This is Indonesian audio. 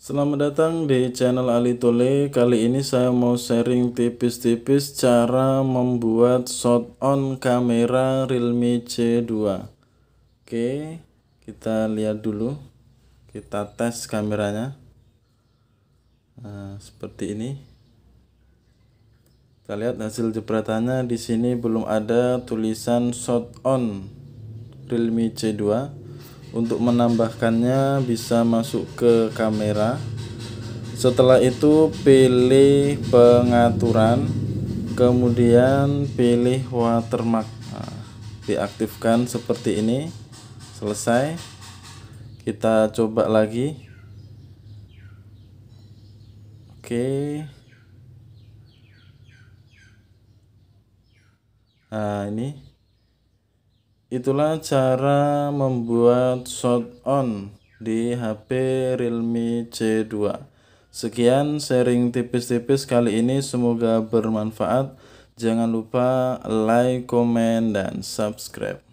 Selamat datang di channel Ali Tole. Kali ini saya mau sharing tipis-tipis cara membuat shot on kamera Realme C2. Oke, kita lihat dulu. Kita tes kameranya. Nah, seperti ini. Kita lihat hasil jepretannya di sini belum ada tulisan shot on Realme C2 untuk menambahkannya bisa masuk ke kamera setelah itu pilih pengaturan kemudian pilih watermark nah, diaktifkan seperti ini selesai kita coba lagi oke nah ini Itulah cara membuat shot on di HP Realme C2. Sekian sharing tipis-tipis kali ini semoga bermanfaat. Jangan lupa like, comment, dan subscribe.